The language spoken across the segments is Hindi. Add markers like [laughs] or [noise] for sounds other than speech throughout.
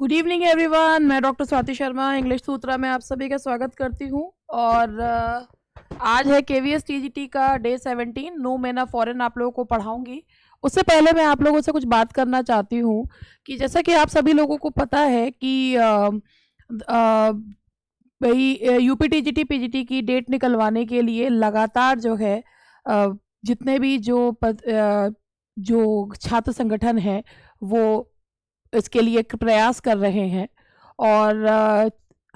गुड इवनिंग एवरीवन मैं डॉक्टर स्वाति शर्मा इंग्लिश सूत्रा में आप सभी का स्वागत करती हूँ और आज है K V S T G T का day seventeen no men foreign foreign आप लोगों को पढ़ाऊँगी उससे पहले मैं आप लोगों से कुछ बात करना चाहती हूँ कि जैसा कि आप सभी लोगों को पता है कि भाई U P T G T P G T की डेट निकलवाने के लिए लगातार जो है जितने भी जो पद, जो छात्र संगठन हैं वो इसके लिए प्रयास कर रहे हैं और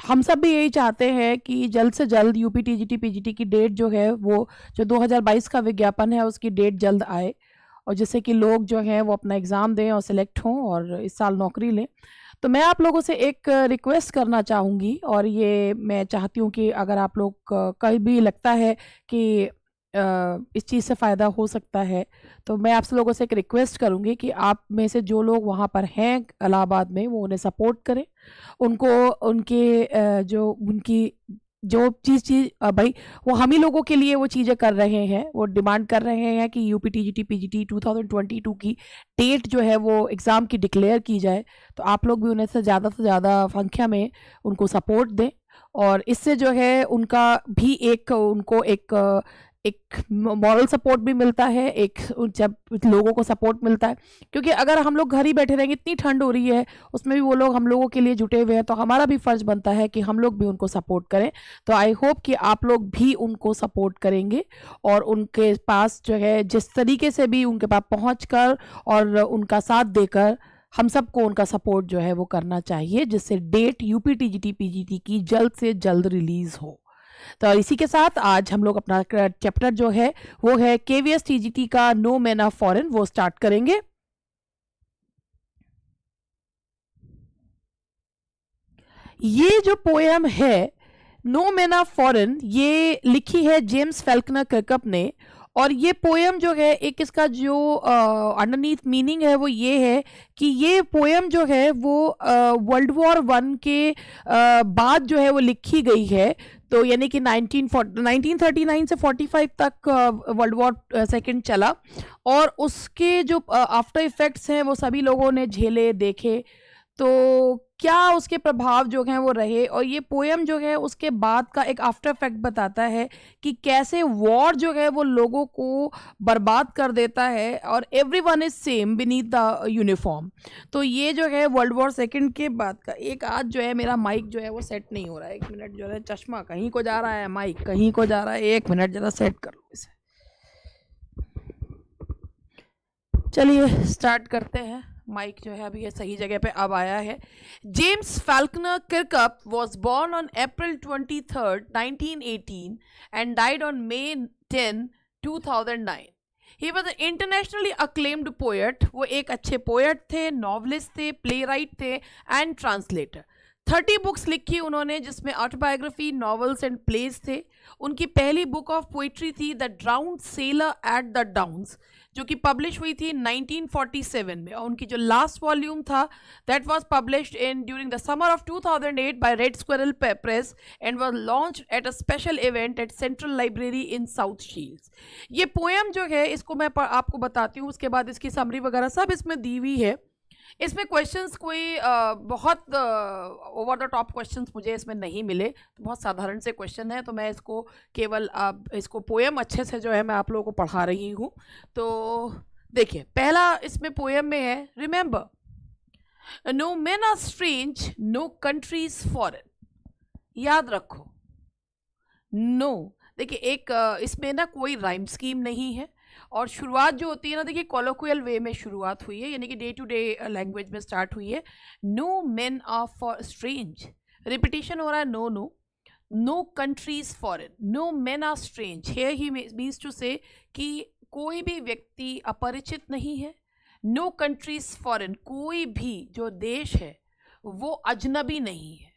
हम सब भी यही चाहते हैं कि जल्द से जल्द यू पी टी की डेट जो है वो जो 2022 का विज्ञापन है उसकी डेट जल्द आए और जिससे कि लोग जो हैं वो अपना एग्ज़ाम दें और सिलेक्ट हों और इस साल नौकरी लें तो मैं आप लोगों से एक रिक्वेस्ट करना चाहूँगी और ये मैं चाहती हूँ कि अगर आप लोग कभी भी लगता है कि इस चीज़ से फ़ायदा हो सकता है तो मैं आप सब लोगों से एक रिक्वेस्ट करूँगी कि आप में से जो लोग वहाँ पर हैं इलाहाबाद में वो उन्हें सपोर्ट करें उनको उनके जो उनकी जो चीज़ चीज़ भाई वो हम ही लोगों के लिए वो चीज़ें कर रहे हैं वो डिमांड कर रहे हैं कि U P T G T P G T two thousand twenty two की डेट जो है वो एग्ज़ाम की डिक्लेयर की जाए तो आप लोग भी उन्हें से ज़्यादा से ज़्यादा संख्या में उनको सपोर्ट दें और इससे जो है उनका भी एक उनको एक एक मॉरल सपोर्ट भी मिलता है एक जब लोगों को सपोर्ट मिलता है क्योंकि अगर हम लोग घर ही बैठे रहेंगे इतनी ठंड हो रही है उसमें भी वो लोग हम लोगों के लिए जुटे हुए हैं तो हमारा भी फ़र्ज बनता है कि हम लोग भी उनको सपोर्ट करें तो आई होप कि आप लोग भी उनको सपोर्ट करेंगे और उनके पास जो है जिस तरीके से भी उनके पास पहुँच कर और उनका साथ देकर हम सबको उनका सपोर्ट जो है वो करना चाहिए जिससे date U P T G T P G T की जल्द से जल्द रिलीज़ हो तो इसी के साथ आज हम लोग अपना चैप्टर जो है वो है KVS TGT T G T का नो मैन ऑफ फॉरन वो स्टार्ट करेंगे ये जो पोएम है नो मैन ऑफ फॉरन ये लिखी है जेम्स फेल्कनर कर्कअप ने और ये पोएम जो है एक इसका जो अंडरनीथ uh, मीनिंग है वो ये है कि ये पोएम जो है वो वर्ल्ड वॉर वन के uh, बाद जो है वो लिखी गई है तो यानी कि 19 1939 से 45 तक वर्ल्ड वॉर सेकेंड चला और उसके जो आफ्टर इफ़ेक्ट्स हैं वो सभी लोगों ने झेले देखे तो क्या उसके प्रभाव जो हैं वो रहे और ये पोएम जो है उसके बाद का एक आफ्टर इफेक्ट बताता है कि कैसे वॉर जो है वो लोगों को बर्बाद कर देता है और every one is same beneath the uniform तो ये जो है वर्ल्ड वॉर सेकेंड के बाद का एक आज जो है मेरा माइक जो है वो सेट नहीं हो रहा है एक मिनट जो है चश्मा कहीं को जा रहा है माइक कहीं को जा रहा है एक मिनट ज़रा सेट कर लो इसे चलिए स्टार्ट करते हैं माइक जो है अभी ये सही जगह पे अब आया है James Falconer Kirkup was born on April twenty third nineteen eighteen and died on May ten two thousand nine he was internationally acclaimed poet वो एक अच्छे पोएट थे नॉवलिस्ट थे प्ले राइट थे एंड ट्रांसलेटर थर्टी बुक्स लिखी उन्होंने जिसमें ऑटोबायोग्राफी नॉवल्स एंड प्लेज थे उनकी पहली बुक ऑफ पोइट्री थी the drowned sailor at the downs जो कि पब्लिश हुई थी 1947 में और उनकी जो लास्ट वॉल्यूम था that was published in during the summer of 2008 by red squirrel press and was launch at a special event at central library in South Shields ये पोएम जो है इसको मैं आपको बताती हूँ उसके बाद इसकी समरी वगैरह सब इसमें दी हुई है इसमें क्वेश्चंस कोई आ, बहुत ओवर द टॉप क्वेश्चंस मुझे इसमें नहीं मिले तो बहुत साधारण से क्वेश्चन है तो मैं इसको केवल आप इसको पोएम अच्छे से जो है मैं आप लोगों को पढ़ा रही हूँ तो देखिए पहला इसमें पोएम में है remember no man are strange no countries foreign याद रखो नो no. देखिए एक इसमें ना कोई राइम स्कीम नहीं है और शुरुआत जो होती है ना देखिए कॉलोकुअल वे में शुरुआत हुई है यानी कि डे टू डे लैंग्वेज में स्टार्ट हुई है no man are for strange repetition हो रहा है no no no countries foreign no man are strange हे ही मीन्स टू से कि कोई भी व्यक्ति अपरिचित नहीं है नो कंट्रीज फॉरन कोई भी जो देश है वो अजनबी नहीं है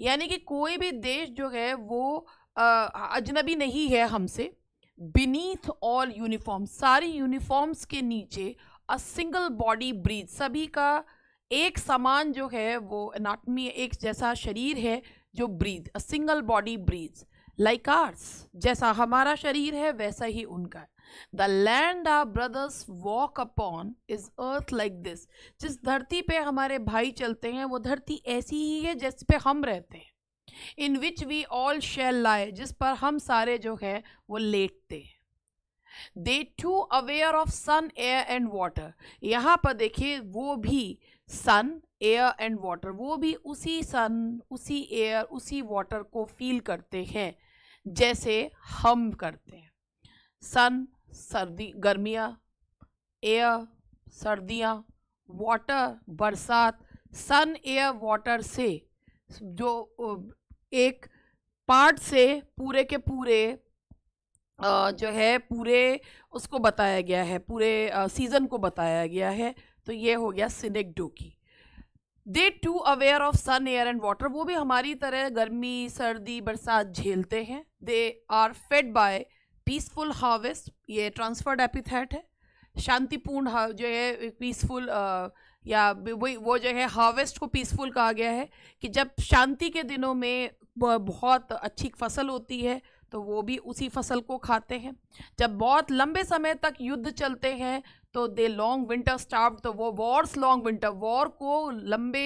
यानी कि कोई भी देश जो है वो अजनबी नहीं है हमसे बीनीथ ऑल यूनिफॉर्म सारी यूनिफॉर्म्स के नीचे अ सिंगल बॉडी ब्रीथ सभी का एक समान जो है वो एनाटमी एक जैसा शरीर है जो breathe a single body breathe like ours जैसा हमारा शरीर है वैसा ही उनका है the land our brothers walk upon is earth like this जिस धरती पे हमारे भाई चलते हैं वो धरती ऐसी ही है जिस पे हम रहते हैं in which we all shall lie जिस पर हम सारे जो है वो लेटते हैं they too aware of sun air and water यहाँ पर देखिए वो भी सन एयर एंड वाटर वो भी उसी सन उसी एयर उसी वाटर को फील करते हैं जैसे हम करते हैं सन सर्दी गर्मियाँ एयर सर्दियाँ वाटर बरसात सन एयर वाटर से जो एक पार्ट से पूरे के पूरे जो है पूरे उसको बताया गया है पूरे सीज़न को बताया गया है तो ये हो गया synecdoche they too aware of sun air and water वो भी हमारी तरह गर्मी सर्दी बरसात झेलते हैं they are fed by peaceful harvest ये ट्रांसफर्ड एपिथेट है शांतिपूर्ण जो है पीसफुल या वही वो जो है हार्वेस्ट को पीसफुल कहा गया है कि जब शांति के दिनों में बहुत अच्छी फसल होती है तो वो भी उसी फसल को खाते हैं जब बहुत लंबे समय तक युद्ध चलते हैं तो दे लॉन्ग विंटर स्टार्ट तो वो वॉर्स लॉन्ग विंटर वॉर को लंबे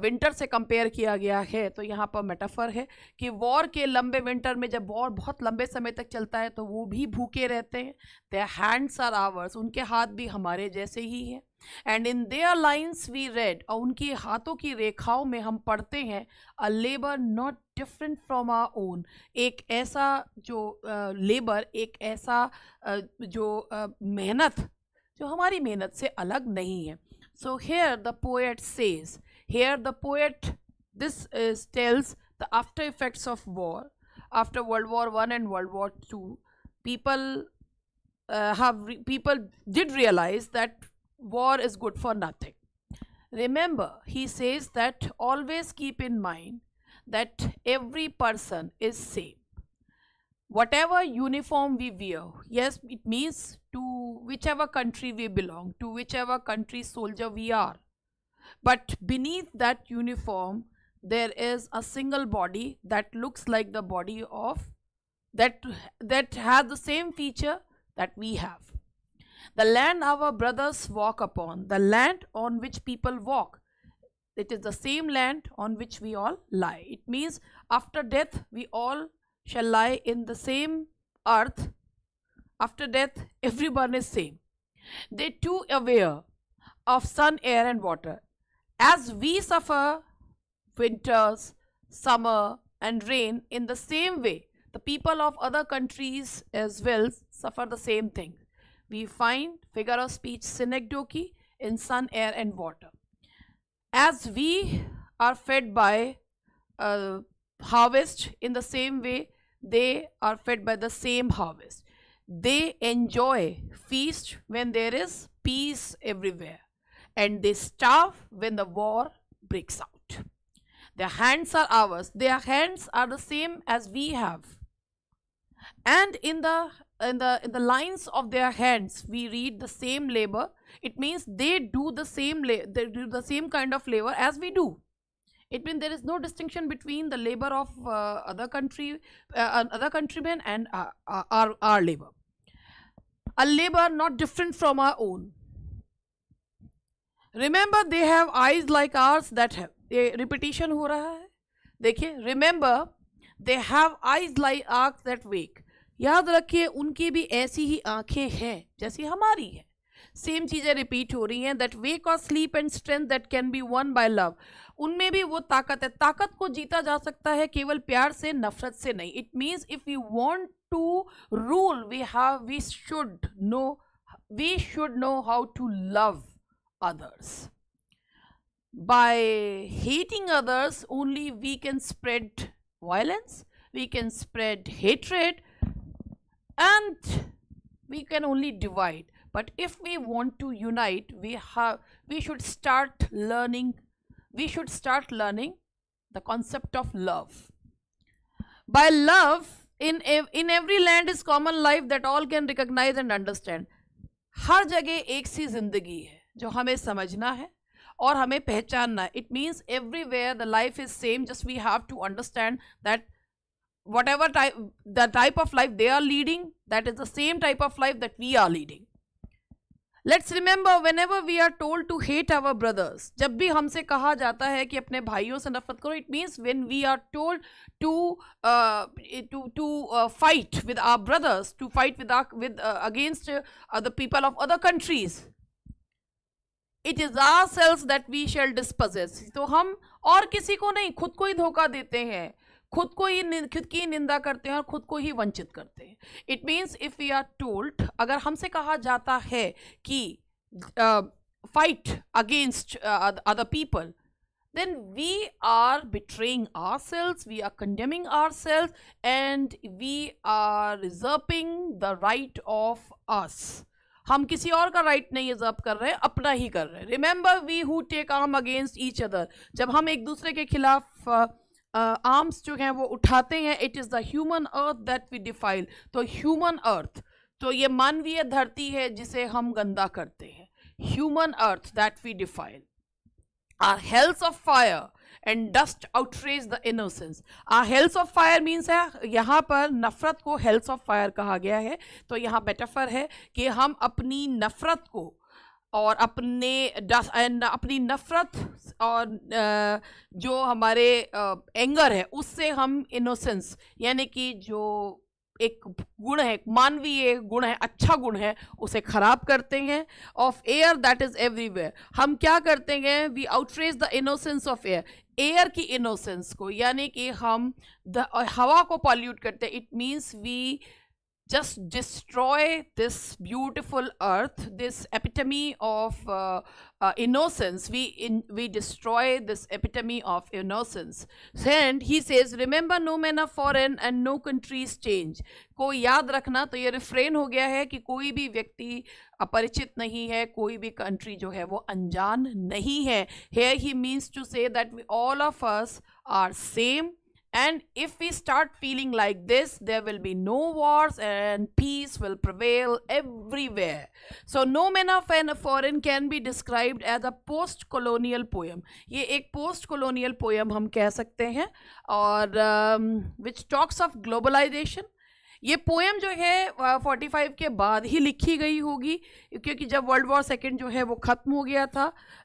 विंटर से कंपेयर किया गया है तो यहाँ पर मेटाफर है कि वॉर के लंबे विंटर में जब वॉर बहुत लंबे समय तक चलता है तो वो भी भूखे रहते हैं दे हैंड्स आर आवर्स उनके हाथ भी हमारे जैसे ही हैं and in their lines we read और उनकी हाथों की रेखाओं में हम पढ़ते हैं a labour not different from our own एक ऐसा जो लेबर एक ऐसा जो मेहनत जो हमारी मेहनत से अलग नहीं है so here the poet says here the poet this is tells the after effects of war after world war one and world war two people have people did realise that war is good for nothing remember he says that always keep in mind that every person is safe whatever uniform we wear yes it means to whichever country we belong to whichever country soldier we are but beneath that uniform there is a single body that looks like the body of that that has the same feature that we have the land our brothers walk upon the land on which people walk it is the same land on which we all lie it means after death we all shall lie in the same earth. After death, [laughs] everyone is same. They too aware of sun, air and water. As we suffer winters, summer and rain in the same way, the people of other countries as well suffer the same thing. We find figure of speech synecdoche in sun, air and water. As we are fed by uh, harvest in the same way, they are fed by the same harvest. They enjoy feast when there is peace everywhere, and they starve when the war breaks out. Their hands are ours, their hands are the same as we have. And in the in the in the lines of their hands we read the same labor it means they do the same they do the same kind of labor as we do it means there is no distinction between the labor of uh, other country uh, other countrymen and uh, our, our labor a labor not different from our own remember they have eyes like ours that have ये repetition ho raha hai dekhiye remember they have eyes like ours that wake याद रखिए उनकी भी ऐसी ही आंखें हैं जैसी हमारी है सेम चीज़ें रिपीट हो रही हैं दैट वेक और sleep and strength that can be won by love उनमें भी वो ताकत है ताकत को जीता जा सकता है केवल प्यार से नफरत से नहीं it means if you want to rule we have we should know we should know how to love others by hating others only we can spread violence we can spread hatred and we can only divide but if we want to unite we have we should start learning we should start learning the concept of love by love in ev in every land is common life that all can recognize and understand हर जगह एक सी जिंदगी है जो हमें समझना है और हमें पहचानना It means everywhere the life is same. Just we have to understand that whatever type the type of life they are leading that is the same type of life that we are leading let's remember whenever we are told to hate our brothers जब भी हमसे कहा जाता है कि अपने भाइयों से नफरत करो it means when we are told to to to fight with our brothers to fight with with against the people of other countries it is ourselves that we shall dispossess तो हम और किसी को नहीं खुद को ही धोखा देते हैं खुद को ही खुद की निंदा करते हैं और खुद को ही वंचित करते हैं it means if we are told अगर हमसे कहा जाता है कि fight against other people then we are betraying ourselves we are condemning ourselves and we are reserving the right of us हम किसी और का राइट नहीं रिजर्व कर रहे हैं अपना ही कर रहे हैं remember we who take arm against each other जब हम एक दूसरे के खिलाफ uh, आर्म्स जो हैं वो उठाते हैं it is the human earth that we defile तो ह्यूमन अर्थ तो ये मानवीय धरती है जिसे हम गंदा करते हैं human earth that we defile our health of fire and dust outrage the innocence ah health of fire means है यहाँ पर नफरत को हेल्थ ऑफ फायर कहा गया है तो यहाँ बेटरफर है कि हम अपनी नफरत को और अपने अपनी नफ़रत और जो हमारे एंगर है उससे हम इनोसेंस यानी कि जो एक गुण है मानवीय गुण है अच्छा गुण है उसे खराब करते हैं of air that is everywhere हम क्या करते हैं we outrage the innocence of air air की इनोसेंस को यानी कि हम द हवा को पॉल्यूट करते हैं it means we just destroy this beautiful earth, this epitome of uh, uh, innocence. We, in, we destroy this epitome of innocence. And he says, remember no man are foreign and no countries change. ko yaad rakhna to ye refrain ho gaya hai ki koi bhi vyakti aparichit nahi hai koi bhi country jo hai wo वो nahi hai here he means to say that we, all of us are same And if we start feeling like this, there will be no wars and peace will prevail everywhere. So, No Man of an Foreign can be described as a post-colonial poem. ये एक post-colonial poem हम कह सकते हैं और um, which talks of globalization, ये पोएम जो है फोर्टी फाइव के बाद ही लिखी गई होगी क्योंकि जब वर्ल्ड वॉर सेकेंड जो है वो ख़त्म हो गया था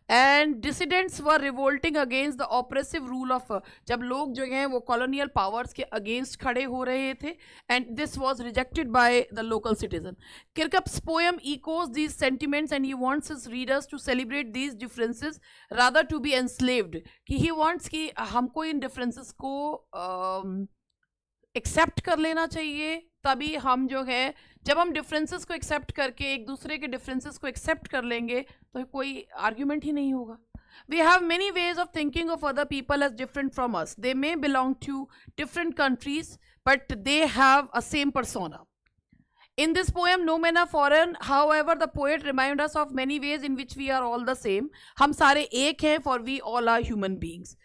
and dissidents were revolting against the oppressive rule of जब लोग जो हैं वो कॉलोनियल पावर्स के अगेंस्ट खड़े हो रहे थे and this was rejected by the local citizen Kirkup's poem echoes these sentiments and he wants is readers to celebrate these differences rather to be enslaved कि ही वॉन्ट्स कि हमको इन डिफरेंसेस को uh, एक्सेप्ट कर लेना चाहिए तभी हम जो है जब हम डिफरेंसेस को एक्सेप्ट करके एक दूसरे के डिफरेंसेस को एक्सेप्ट कर लेंगे तो कोई आर्ग्यूमेंट ही नहीं होगा we have many ways of thinking of other people as different from us they may belong to different countries but they have a same persona in this poem no man a foreign however the poet remind of many ways in which we are all the same हम सारे एक हैं for we all are human beings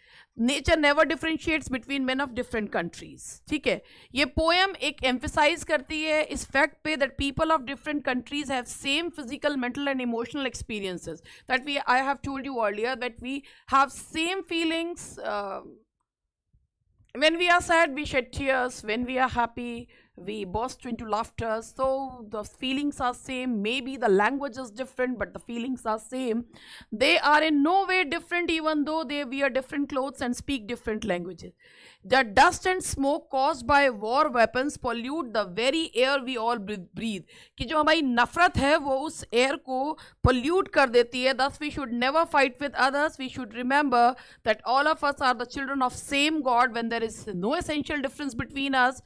nature never differentiates between man of different countries ठीक है ये पोएम एक एम्फिसाइज करती है इस फैक्ट पे that people of different countries have same physical mental and emotional experiences that we I have told you earlier that we have same feelings when we are sad we shed tears when we are happy we burst into laughter so the feelings are same maybe the language is different but the feelings are same they are in no way different even though they wear different clothes and speak different languages the dust and smoke caused by war weapons pollute the very air we all breathe कि जो हमारी नफरत है वो उस we को पोल्यूट कर देती है thus we should never fight with others we should remember that all of us are the children of same God when there is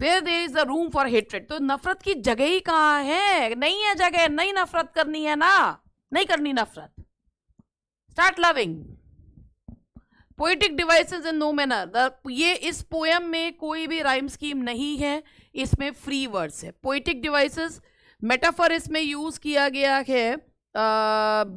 there there is a room for hatred तो नफरत की जगह ही कहाँ है नहीं है जगह नहीं नफरत करनी है ना नहीं करनी नफरत start loving poetic device in no manner ये इस पोएम में कोई भी राइम स्कीम नहीं है इसमें फ्री वर्ड्स है पोइटिक डिवाइस मेटाफर इसमें यूज किया गया है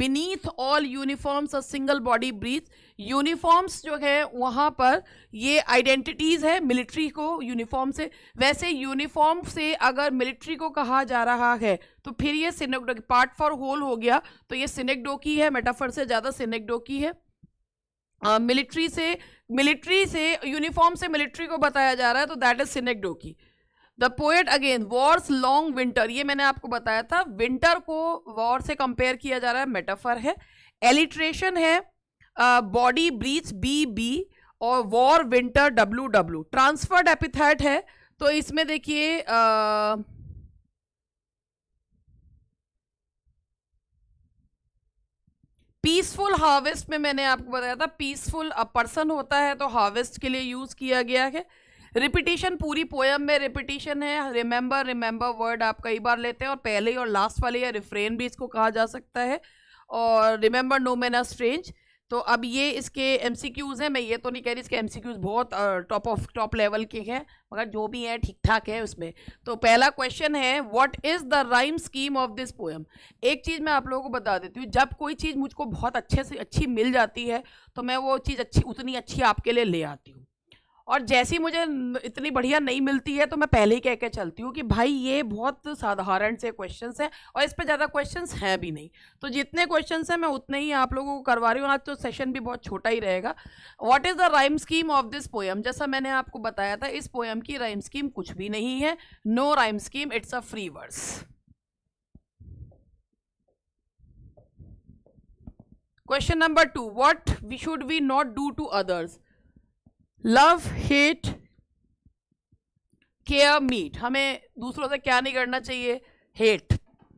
beneath all uniforms a single body breathe uniforms जो है वहाँ पर ये आइडेंटिटीज़ है मिलिट्री को यूनिफॉर्म से वैसे यूनिफॉर्म से अगर मिलिट्री को कहा जा रहा है तो फिर ये सिनेकडो पार्ट फॉर होल हो गया तो ये सिनेकडो की है मेटाफर से ज़्यादा सिनेकडो की है मिलिट्री uh, से मिलिट्री से यूनिफॉर्म से मिलिट्री को बताया जा रहा है तो दैट इज सिनेकडो की the poet again war's long winter ये मैंने आपको बताया था विंटर को वॉर से कंपेयर किया जा रहा है मेटाफर है एलिट्रेशन है बॉडी ब्रीच बी बी और war winter W W transferred epithet है तो इसमें देखिए पीसफुल हार्वेस्ट में मैंने आपको बताया था पीसफुल अ पर्सन होता है तो हार्वेस्ट के लिए यूज़ किया गया है रिपीटेशन पूरी पोयम में रिपीटेशन है रिमेंबर रिमेंबर वर्ड आप कई बार लेते हैं और पहले और लास्ट वाले या रिफ्रेन भी इसको कहा जा सकता है और remember no man are strange तो अब ये इसके एम हैं मैं ये तो नहीं कह रही इसके एम बहुत टॉप ऑफ टॉप लेवल के हैं मगर जो भी है ठीक ठाक है उसमें तो पहला क्वेश्चन है what is the rhyme scheme of this poem एक चीज़ मैं आप लोगों को बता देती हूँ जब कोई चीज़ मुझको बहुत अच्छे से अच्छी मिल जाती है तो मैं वो चीज़ अच्छी उतनी अच्छी आपके लिए ले आती हूँ और जैसी मुझे इतनी बढ़िया नहीं मिलती है तो मैं पहले ही कह के चलती हूँ कि भाई ये बहुत साधारण से क्वेश्चंस हैं और इस पर ज़्यादा क्वेश्चंस हैं भी नहीं तो जितने क्वेश्चंस हैं मैं उतने ही आप लोगों को करवा रही हूँ आज तो सेशन भी बहुत छोटा ही रहेगा what is the rhyme scheme of this poem जैसा मैंने आपको बताया था इस पोएम की राइम स्कीम कुछ भी नहीं है no rhyme scheme it's a free verse question number two what we should we not do to others love hate care meet हमें दूसरों से क्या नहीं करना चाहिए हेट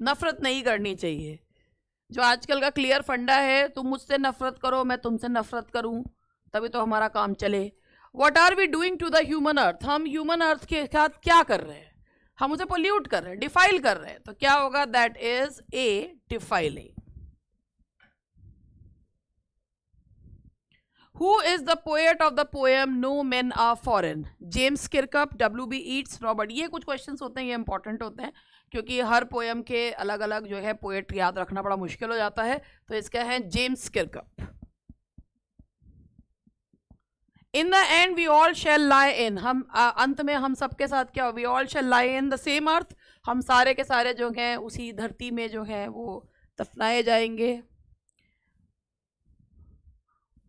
नफरत नहीं करनी चाहिए जो आजकल का क्लियर फंडा है तुम मुझसे नफरत करो मैं तुमसे नफरत करूं तभी तो हमारा काम चले what are we doing to the human earth हम ह्यूमन अर्थ के साथ क्या कर रहे हैं हम उसे पोल्यूट कर रहे हैं डिफाइल कर रहे हैं तो क्या होगा that is a defiling Who is the poet of the poem No Men Are Foreign? James Kirkup, W.B. B. Eats, Robert. ये कुछ क्वेश्चन होते हैं ये इंपॉर्टेंट होते हैं क्योंकि हर पोएम के अलग अलग जो है पोएट याद रखना बड़ा मुश्किल हो जाता है तो इसका है James Kirkup in the end we all shall lie in हम आ, अंत में हम सबके साथ क्या we all shall lie in the same earth हम सारे के सारे जो हैं उसी धरती में जो हैं वो दफनाए जाएंगे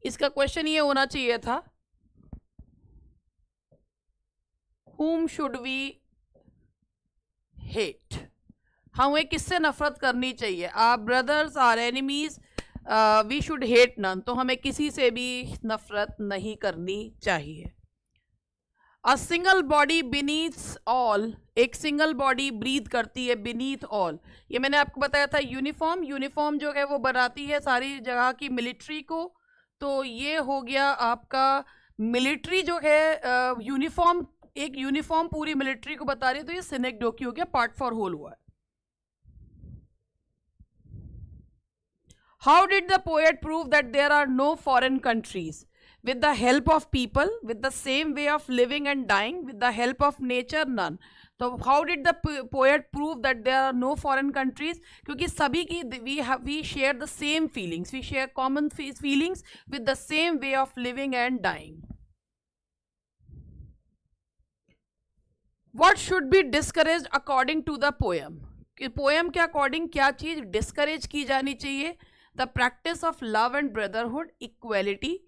इसका क्वेश्चन ये होना चाहिए था हुम शुड वी हेट हमें किससे नफरत करनी चाहिए आप brothers are enemies we should hate none तो हमें किसी से भी नफरत नहीं करनी चाहिए a single body beneath all एक सिंगल बॉडी ब्रीद करती है बीनीथ ऑल ये मैंने आपको बताया था यूनिफॉर्म यूनिफॉर्म जो है वो बनाती है सारी जगह की मिलिट्री को तो ये हो गया आपका मिलिट्री जो है यूनिफॉर्म एक यूनिफॉर्म पूरी मिलिट्री को बता रही है तो ये सिनेक डोकी हो गया पार्ट फॉर होल हुआ है how did the poet prove that there are no foreign countries with the help of people with the same way of living and dying with the help of nature none तो how did the poet prove that there are no foreign countries क्योंकि सभी की we we share the same feelings we share common feelings with the same way of living and dying what should B discourage according to the poem poem के अकॉर्डिंग क्या चीज़ डिस्करेज की जानी चाहिए the practice of love and brotherhood equality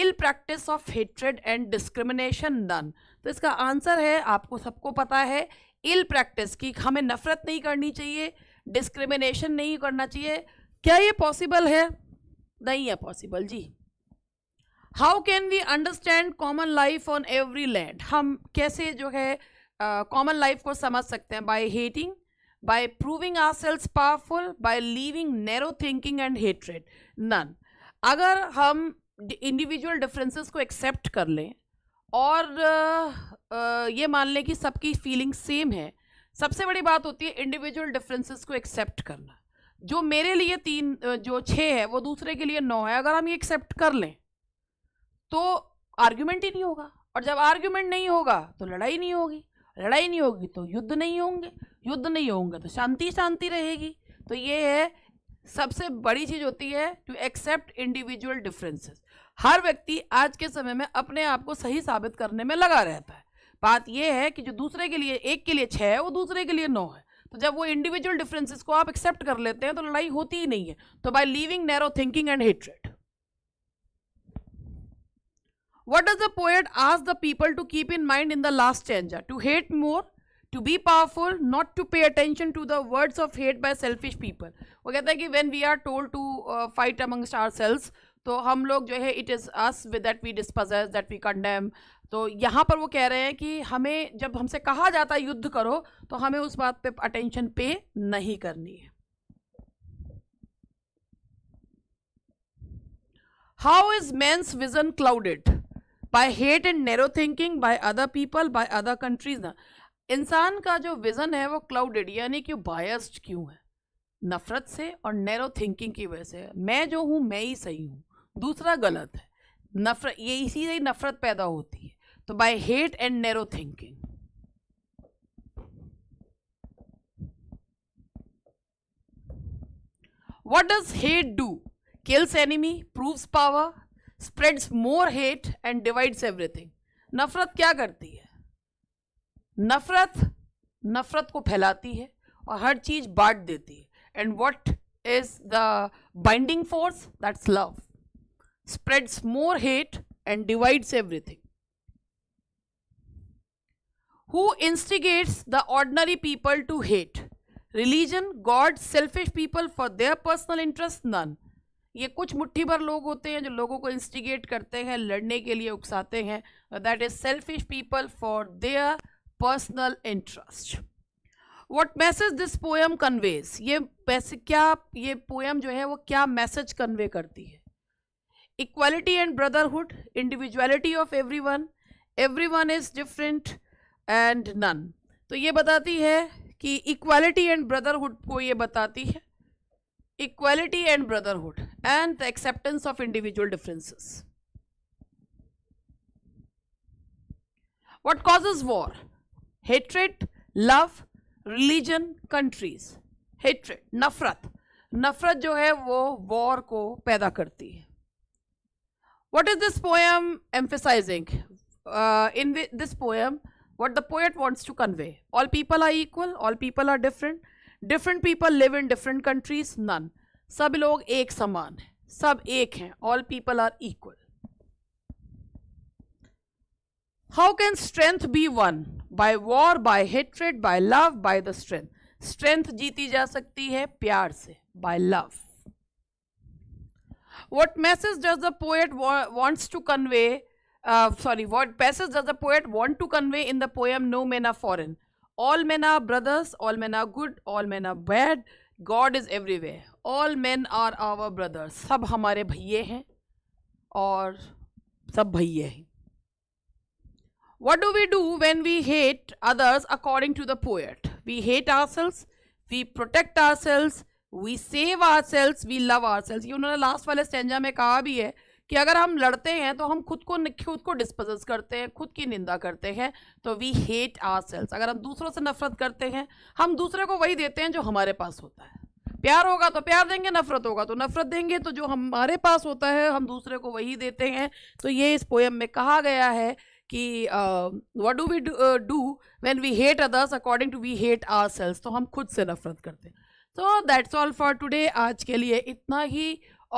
ill practice of hatred and discrimination none तो इसका आंसर है आपको सबको पता है इल प्रैक्टिस की हमें नफ़रत नहीं करनी चाहिए डिस्क्रिमिनेशन नहीं करना चाहिए क्या ये पॉसिबल है नहीं है पॉसिबल जी how can we understand common life on every land हम कैसे जो है कॉमन uh, लाइफ को समझ सकते हैं by hating by proving ourselves powerful by living narrow thinking and hatred none अगर हम इंडिविजुअल डिफरेंसेस को एक्सेप्ट कर लें और ये मान लें कि सबकी फीलिंग सेम है सबसे बड़ी बात होती है इंडिविजुअल डिफरेंसेस को एक्सेप्ट करना जो मेरे लिए तीन जो छः है वो दूसरे के लिए नौ है अगर हम ये एक्सेप्ट कर लें तो आर्ग्यूमेंट ही नहीं होगा और जब आर्ग्यूमेंट नहीं होगा तो लड़ाई नहीं होगी लड़ाई नहीं होगी तो युद्ध नहीं होंगे युद्ध नहीं होंगे तो शांति शांति रहेगी तो ये है सबसे बड़ी चीज़ होती है टू एक्सेप्ट इंडिविजुअल डिफरेंसेस हर व्यक्ति आज के समय में अपने आप को सही साबित करने में लगा रहता है बात यह है कि जो दूसरे के लिए एक के लिए छः है वो दूसरे के लिए नौ है तो जब वो इंडिविजुअल डिफरेंसेस को आप एक्सेप्ट कर लेते हैं तो लड़ाई होती ही नहीं है तो by leaving narrow thinking and hatred what does the poet ask the people to keep in mind in the last changer to hate more to be powerful not to pay attention to the words of hate by selfish people वो कहता है कि when we are told to fight amongst ourselves तो हम लोग जो है it is us with that we dispossess that we condemn तो यहाँ पर वो कह रहे हैं कि हमें जब हमसे कहा जाता है युद्ध करो तो हमें उस बात पे अटेंशन पे नहीं करनी है how is man's vision clouded by hate and narrow thinking by other people by other countries ना इंसान का जो विजन है वो क्लाउडेड यानी कि बायस्ड क्यों है नफरत से और नैरो थिंकिंग की वजह से मैं जो हूँ मैं ही सही हूँ दूसरा गलत है नफरत ये इसी से ही नफरत पैदा होती है तो by hate and narrow thinking what does hate do kills enemy proves power spreads more hate and divides everything नफरत क्या करती है नफरत नफरत को फैलाती है और हर चीज बांट देती है and what is the binding force that's love spreads more hate and divides everything. Who instigates the ordinary people to hate? Religion, God, selfish people for their personal interest? None. ये कुछ मुट्ठी भर लोग होते हैं जो लोगों को इंस्टिगेट करते हैं लड़ने के लिए उकसाते हैं that is selfish people for their personal interest what message this poem conveys ये क्या ये पोएम जो है वो क्या मैसेज कन्वे करती है equality and brotherhood individuality of everyone everyone is different and none तो ये बताती है कि इक्वालिटी एंड ब्रदरहुड को ये बताती है equality and brotherhood and the acceptance of individual differences what causes war hatred love religion countries hatred नफरत नफरत जो है वो वॉर को पैदा करती है What is this poem emphasizing? Uh, in this poem, what the poet wants to convey. All people are equal, all people are different. Different people live in different countries, none. सब लोग एक समान है सब एक हैं people are equal how can strength be won by war by hatred by love by the strength strength. Strength जीती जा सकती है प्यार से love what message does the poet wa wants to convey? Uh, sorry, what passage does the poet want to convey in the poem No Men Are Foreign? All men are brothers, all men are good, all men are bad. God is everywhere. All men are our brothers. सब हमारे भैये हैं और सब भैये हैं What do we do when we hate others according to the poet? We hate ourselves, we protect ourselves, we save ourselves we love ourselves ये उन्होंने लास्ट वाले स्टेंजा में कहा भी है कि अगर हम लड़ते हैं तो हम खुद को खुद को डिस्पोजस करते हैं खुद की निंदा करते हैं तो वी हेट आर सेल्स अगर हम दूसरों से नफरत करते हैं हम दूसरे को वही देते हैं जो हमारे पास होता है प्यार होगा तो प्यार देंगे नफरत होगा तो नफरत देंगे तो जो हमारे पास होता है हम दूसरे को वही देते हैं तो ये इस पोएम में कहा गया है कि what do we do when we hate others according to we hate ourselves तो हम खुद से नफरत करते हैं so that's all for today आज के लिए इतना ही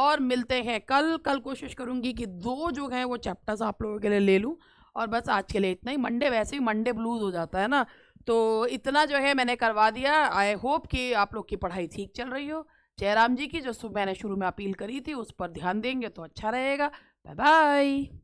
और मिलते हैं कल कल कोशिश करूँगी कि दो जो हैं वो चैप्टर्स आप लोगों के लिए ले लूँ और बस आज के लिए इतना ही मंडे वैसे भी मंडे ब्लूज़ हो जाता है ना तो इतना जो है मैंने करवा दिया आई होप कि आप लोग की पढ़ाई ठीक चल रही हो जयराम जी की जो मैंने शुरू में अपील करी थी उस पर ध्यान देंगे तो अच्छा रहेगा बाय बाय